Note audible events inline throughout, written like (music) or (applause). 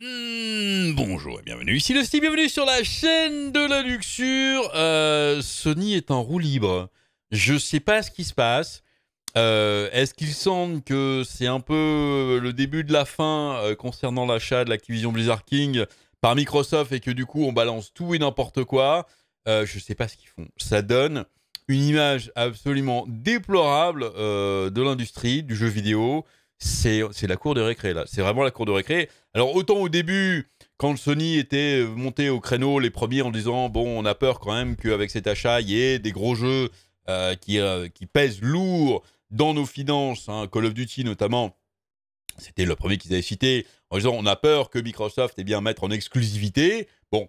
Hmm, bonjour et bienvenue, ici le Steve, bienvenue sur la chaîne de la luxure. Euh, Sony est en roue libre. Je sais pas ce qui se passe. Euh, est-ce qu'ils semble que c'est un peu le début de la fin euh, concernant l'achat de l'Activision Blizzard King par Microsoft et que du coup on balance tout et n'importe quoi Je sais pas ce qu'ils font. Ça donne une image absolument déplorable de l'industrie du jeu vidéo c'est la cour de récré, là. C'est vraiment la cour de récré. Alors, autant au début, quand Sony était euh, monté au créneau les premiers en disant bon, on a peur quand même qu'avec cet achat, il y ait des gros jeux euh, euh, qui, pèsent lourd dans nos finances, hein. Call of Duty notamment. C'était le premier qu'ils avaient cité en disant on a peur que Microsoft ait eh bien mettre en exclusivité. Bon,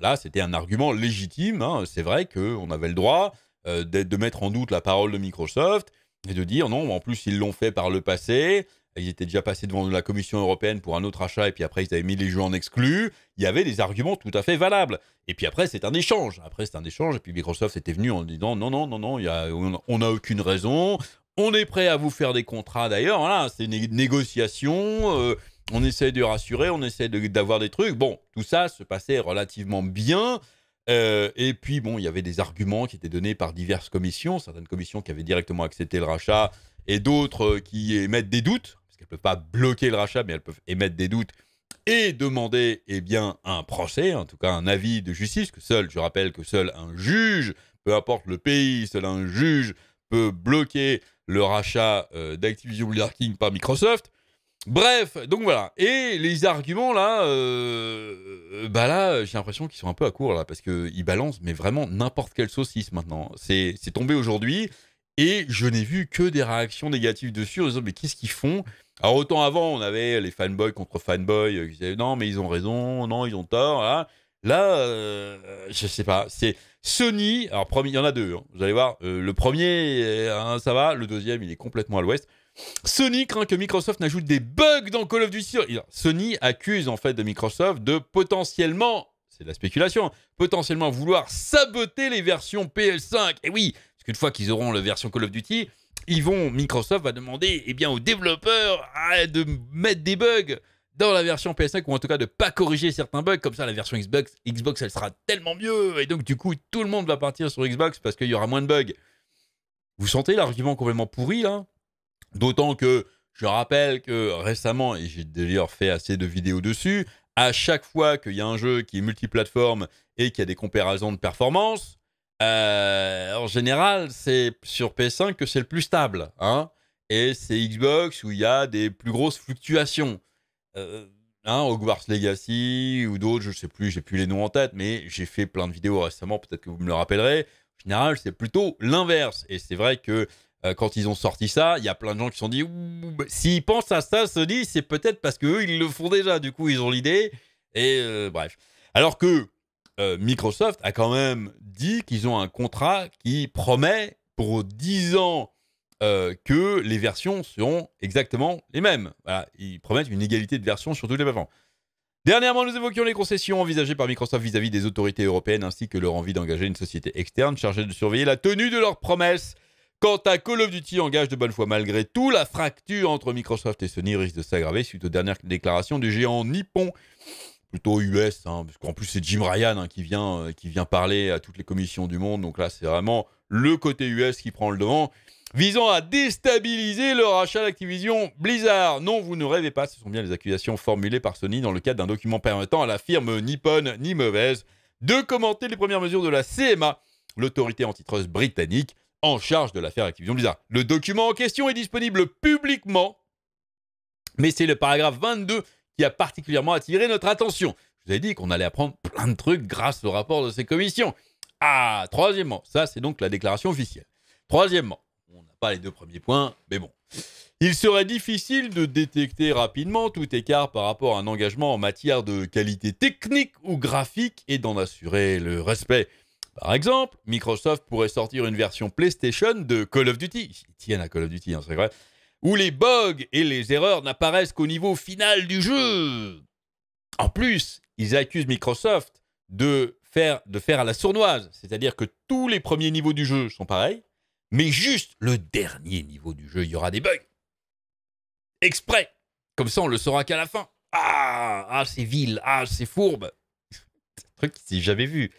là, c'était un argument légitime. Hein. C'est vrai qu'on avait le droit de mettre en doute la parole de Microsoft et de dire non, en plus ils l'ont fait par le passé, ils étaient déjà passés devant la Commission européenne pour un autre achat, et puis après ils avaient mis les jeux en exclu, il y avait des arguments tout à fait valables. Et puis après c'est un échange, après c'est un échange, et puis Microsoft était venu en disant non, non, non, non, y a, on n'a aucune raison, on est prêt à vous faire des contrats d'ailleurs, voilà, c'est une négociation, euh, on essaie de rassurer, on essaie d'avoir des trucs, bon, tout ça se passait relativement bien, euh, et puis, bon, il y avait des arguments qui étaient donnés par diverses commissions, certaines commissions qui avaient directement accepté le rachat et d'autres euh, qui émettent des doutes, parce qu'elles ne peuvent pas bloquer le rachat, mais elles peuvent émettre des doutes et demander eh bien, un procès, en tout cas un avis de justice, que seul, je rappelle que seul un juge, peu importe le pays, seul un juge peut bloquer le rachat euh, d'Activision Blizzard King par Microsoft. Bref, donc voilà. Et les arguments là, euh, bah là, j'ai l'impression qu'ils sont un peu à court là, parce qu'ils balancent, mais vraiment n'importe quelle saucisse maintenant. C'est tombé aujourd'hui et je n'ai vu que des réactions négatives dessus en disant mais qu'est-ce qu'ils font Alors autant avant, on avait les fanboys contre fanboys euh, qui disaient non, mais ils ont raison, non, ils ont tort. Là, là euh, ne je sais pas, c'est. Sony, alors premier, il y en a deux, hein. vous allez voir, le premier, hein, ça va, le deuxième, il est complètement à l'ouest. Sony craint que Microsoft n'ajoute des bugs dans Call of Duty. Sony accuse en fait de Microsoft de potentiellement, c'est de la spéculation, potentiellement vouloir saboter les versions PS5. Et eh oui, parce qu'une fois qu'ils auront la version Call of Duty, ils vont, Microsoft va demander et eh bien, aux développeurs de mettre des bugs dans la version PS5 ou en tout cas de pas corriger certains bugs comme ça la version Xbox Xbox elle sera tellement mieux et donc du coup tout le monde va partir sur Xbox parce qu'il y aura moins de bugs. Vous sentez l'argument complètement pourri là hein D'autant que je rappelle que récemment, et j'ai d'ailleurs fait assez de vidéos dessus, à chaque fois qu'il y a un jeu qui est multiplateforme et qui a des comparaisons de performance, euh, en général, c'est sur PS5 que c'est le plus stable. Hein. et c'est Xbox où il y a des plus grosses fluctuations. Euh, hein, Hogwarts Legacy ou d'autres, je ne sais plus, j'ai plus les noms en tête, mais j'ai fait plein de vidéos récemment, peut-être que vous me le rappellerez. En général, c'est plutôt l'inverse. Et c'est vrai que euh, quand ils ont sorti ça, il y a plein de gens qui se sont dit bah, s'ils pensent à ça, se c'est peut-être parce qu'eux, ils le font déjà. Du coup, ils ont l'idée. Et euh, bref. Alors que euh, Microsoft a quand même dit qu'ils ont un contrat qui promet pour 10 ans que les versions seront exactement les mêmes. ils promettent une égalité de version sur tous les plateformes. Dernièrement, nous évoquions les concessions envisagées par Microsoft vis à -vis des autorités européennes ainsi que leur envie d'engager une société externe chargée de surveiller la tenue de leurs promesses. Quant à Call of Duty engage de bonne foi malgré tout, la fracture entre Microsoft et Sony risque de s'aggraver suite aux dernières déclarations du géant nippon plutôt US, hein, parce qu'en plus c'est Jim Ryan hein, qui, vient, euh, qui vient parler à toutes les commissions du monde, donc là c'est vraiment le côté US qui prend le devant, visant à déstabiliser le rachat d'Activision Blizzard. Non, vous ne rêvez pas, ce sont bien les accusations formulées par Sony dans le cadre d'un document permettant à la firme nippon ni mauvaise de commenter les premières mesures de la CMA, l'autorité antitrust britannique en charge de l'affaire Activision Blizzard. Le document en question est disponible publiquement, mais c'est le paragraphe 22 qui a particulièrement attiré notre attention. Je vous ai dit qu'on allait apprendre plein de trucs grâce au rapport de ces commissions. Ah, troisièmement, ça c'est donc la déclaration officielle. Troisièmement, on n'a pas les deux premiers points, mais bon. Il serait difficile de détecter rapidement tout écart par rapport à un engagement en matière de qualité technique ou graphique et d'en assurer le respect. Par exemple, Microsoft pourrait sortir une version PlayStation de Call of Duty. Ils tiennent à Call of Duty, hein, c'est vrai. Où les bugs et les erreurs n'apparaissent qu'au niveau final du jeu. En plus, ils accusent Microsoft de faire, de faire à la sournoise. C'est-à-dire que tous les premiers niveaux du jeu sont pareils, mais juste le dernier niveau du jeu, il y aura des bugs. Exprès. Comme ça, on le saura qu'à la fin. Ah, ah c'est vil, ah, c'est fourbe. (laughs) C'est un truc que j'ai jamais vu.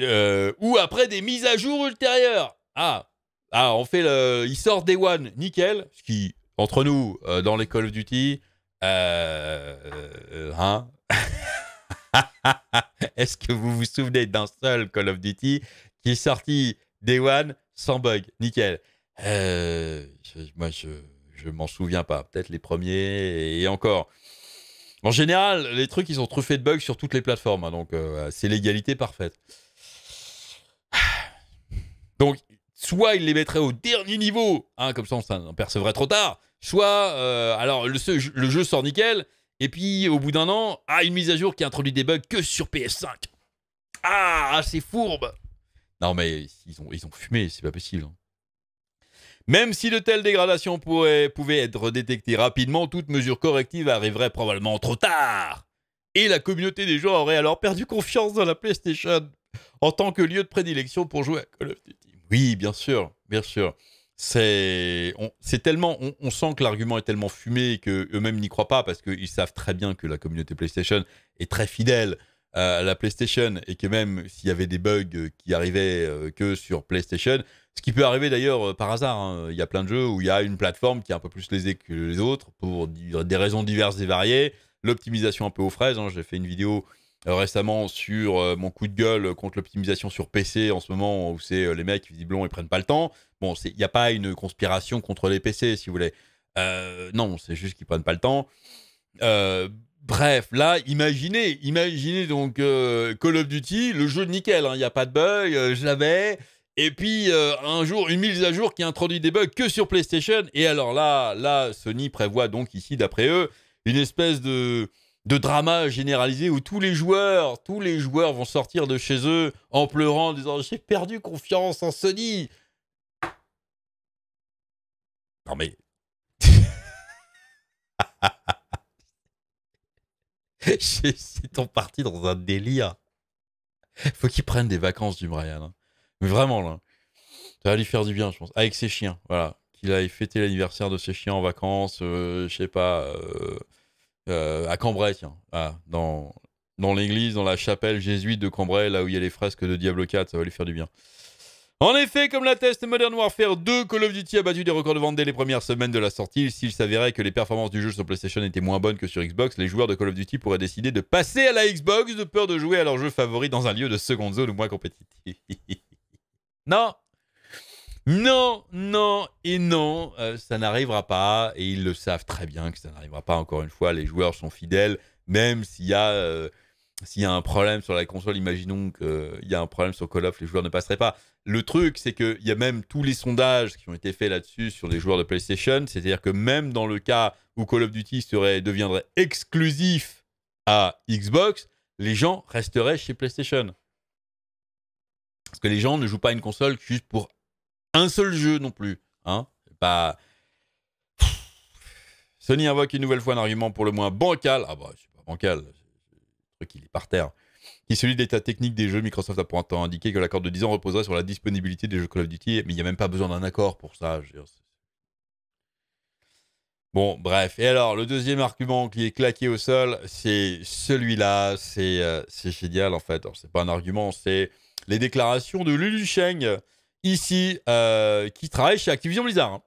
Euh, ou après des mises à jour ultérieures. Ah, ah on fait le, il sort Day One, nickel. Ce qui, entre nous, euh, dans les Call of Duty, euh, hein (laughs) Est-ce que vous vous souvenez d'un seul Call of Duty qui est sorti Day One sans bug, nickel Moi, je, je m'en souviens pas. Peut-être les premiers et encore. En général, les trucs, ils sont truffés de bugs sur toutes les plateformes. Hein, donc, c'est l'égalité parfaite. Donc, soit il les mettrait au dernier niveau, hein, comme ça on s'en percevrait trop tard, soit, euh, alors le, jeu sort nickel, et puis au bout d'un an, ah, une mise à jour qui introduit des bugs que sur PS5. Ah, ah, c'est fourbe Non mais ils ont, fumé, c'est pas possible. Hein. Même si de telles dégradations pouvaient être détectées rapidement, toute mesure corrective arriverait probablement trop tard. Et la communauté des joueurs aurait alors perdu confiance dans la PlayStation en tant que lieu de prédilection pour jouer à Call of Duty. Oui, bien sûr, bien sûr. C'est tellement, on, sent que l'argument est tellement fumé queux mêmes n'y croient pas parce qu'ils savent très bien que la communauté PlayStation est très fidèle euh, à la PlayStation et que même s'il y avait des bugs qui arrivaient euh, que sur PlayStation, ce qui peut arriver d'ailleurs euh, par hasard, hein, il y a plein de jeux où il y a une plateforme qui est un peu plus lésée que les autres pour des raisons diverses et variées, l'optimisation un peu aux fraises. Hein, j'ai fait une vidéo euh, récemment sur euh, mon coup de gueule contre l'optimisation sur PC en ce moment où c'est euh, les mecs visiblement ils prennent pas le temps. Bon, il n'y a pas une conspiration contre les PC si vous voulez. non, c'est juste qu'ils prennent pas le temps. bref, là, imaginez, imaginez donc Call of Duty, le jeu de nickel, hein. il n'y a pas de bug, je l'avais. Et puis un jour, une mise à jour qui introduit des bugs que sur PlayStation. Et alors là, là, Sony prévoit donc ici, d'après eux, une espèce de de drama généralisé où tous les joueurs, tous les joueurs vont sortir de chez eux en pleurant, en disant j'ai perdu confiance en Sony. Non mais. (laughs) C'est ton parti dans un délire. Faut qu'ils prennent des vacances du Brian. Hein. Mais vraiment là. Ça va lui faire du bien, je pense. Avec ses chiens, voilà. Qu'il aille fêter l'anniversaire de ses chiens en vacances, Je euh, je sais pas. Euh, euh, à Cambrai, tiens, ah, dans, dans l'église, dans la chapelle jésuite de Cambrai, là où il y a les fresques de Diablo 4, ça va lui faire du bien. En effet, comme l'atteste Modern Warfare 2, Call of Duty a battu des records de vente dès les premières semaines de la sortie. S'il s'avérait que les performances du jeu sur PlayStation étaient moins bonnes que sur Xbox, les joueurs de Call of Duty pourraient décider de passer à la Xbox de peur de jouer à leur jeu favori dans un lieu de seconde zone ou moins compétitif. (laughs) non non, non et non, euh, ça n'arrivera pas. Et ils le savent très bien que ça n'arrivera pas. Encore une fois, les joueurs sont fidèles, même euh, s'il y a... un problème sur la console, imaginons qu'il y a un problème sur Call of, les joueurs ne passeraient pas. Le truc, c'est qu'il y a même tous les sondages qui ont été faits là-dessus sur les joueurs de PlayStation, c'est-à-dire que même dans le cas où Call of Duty serait, deviendrait exclusif à Xbox, les gens resteraient chez PlayStation. Parce que les gens ne jouent pas une console juste pour un seul jeu non plus. Hein Sony invoque une nouvelle fois un argument pour le moins bancal. Ah bah, c'est pas bancal, le truc il est par terre. Qui celui de l'état technique des jeux. Microsoft a pour un temps indiqué que l'accord de 10 ans reposerait sur la disponibilité des jeux Call of Duty, mais il n'y a même pas besoin d'un accord pour ça. Bon, bref. Et alors, le deuxième argument qui est claqué au sol, c'est celui-là. C'est euh, génial, en fait. Alors, c'est pas un argument, c'est les déclarations de Lulu Cheng, ici euh, qui travaille chez Activision Blizzard. Hein.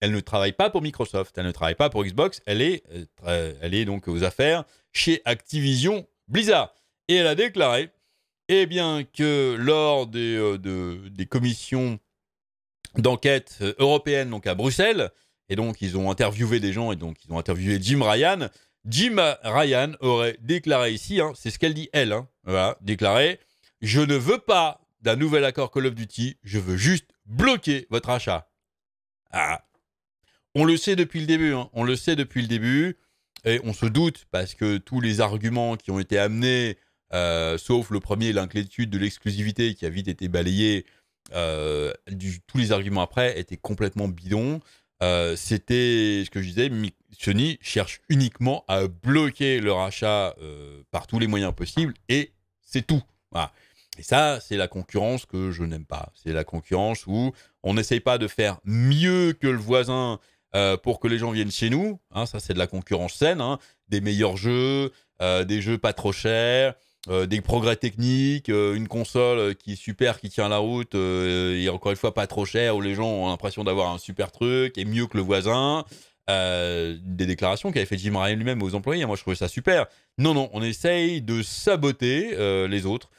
Elle ne travaille pas pour Microsoft, elle ne travaille pas pour Xbox, elle est, euh, euh, elle est donc aux affaires chez Activision Blizzard. Et elle a déclaré eh bien, que lors des, des commissions d'enquête européennes donc à Bruxelles, et donc ils ont interviewé des gens, et donc ils ont interviewé Jim Ryan, Jim Ryan aurait déclaré ici, hein, c'est ce qu'elle dit elle, hein, déclaré, je ne veux pas d'un nouvel accord Call of Duty, je veux juste bloquer votre achat. Ah. On le sait depuis le début, hein. on le sait depuis le début, et on se doute parce que tous les arguments qui ont été amenés, euh, sauf le premier, l'inquiétude de l'exclusivité qui a vite été balayée, euh, tous les arguments après étaient complètement bidons. Euh, c'était ce que je disais, Sony cherche uniquement à bloquer leur achat par tous les moyens possibles et c'est tout. Voilà. Et ça, c'est la concurrence que je n'aime pas. C'est la concurrence où on n'essaye pas de faire mieux que le voisin euh, pour que les gens viennent chez nous. Hein, ça, c'est de la concurrence saine. Hein. Des meilleurs jeux, euh, des jeux pas trop chers, euh, des progrès techniques, une console qui est super, qui tient la route, et encore une fois pas trop chère, où les gens ont l'impression d'avoir un super truc et mieux que le voisin. des déclarations qu'avait fait Jim Ryan lui-même aux employés. Moi, je trouvais ça super. Non, non, on essaye de saboter les autres.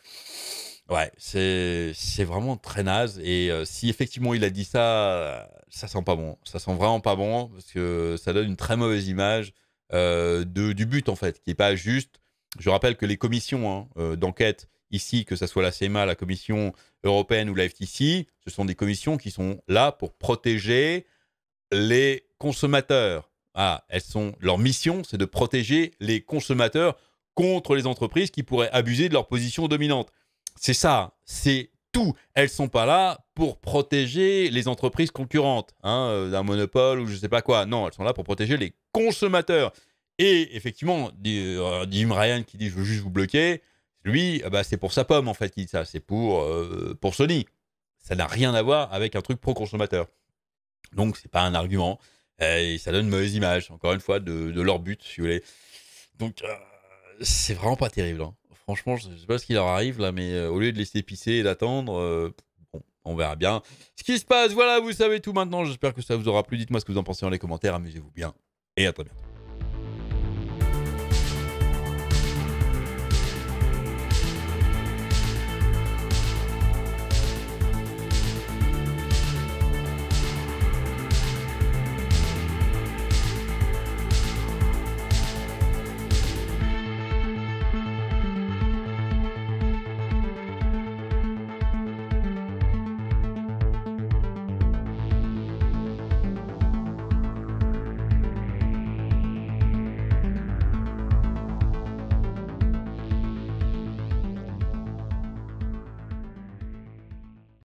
Ouais, c'est vraiment très naze. Et euh, si effectivement il a dit ça, ça sent pas bon. Ça sent vraiment pas bon parce que ça donne une très mauvaise image euh, de, du but en fait, qui est pas juste. Je rappelle que les commissions hein, euh, d'enquête ici, que ce soit la CMA, la Commission européenne ou la FTC, ce sont des commissions qui sont là pour protéger les consommateurs. Ah, elles sont, leur mission, c'est de protéger les consommateurs contre les entreprises qui pourraient abuser de leur position dominante. C'est ça, c'est tout. Elles ne sont pas là pour protéger les entreprises concurrentes hein, euh, d'un monopole ou je sais pas quoi. Non, elles sont là pour protéger les consommateurs. Et effectivement, euh, Jim Ryan qui dit je veux juste vous bloquer, lui, ah bah, c'est pour sa pomme en fait qui dit ça, c'est pour, euh, pour Sony. Ça n'a rien à voir avec un truc pro-consommateur. Donc n'est pas un argument. Et ça donne une mauvaise image, encore une fois, de, leur but, si vous voulez. Donc c'est vraiment pas terrible. Hein franchement, je ne sais pas ce qui leur arrive là, mais euh, au lieu de laisser pisser et d'attendre, euh, bon, on verra bien ce qui se passe. Voilà, vous savez tout maintenant. J'espère que ça vous aura plu. Dites-moi ce que vous en pensez dans les commentaires. Amusez-vous bien et à très bientôt.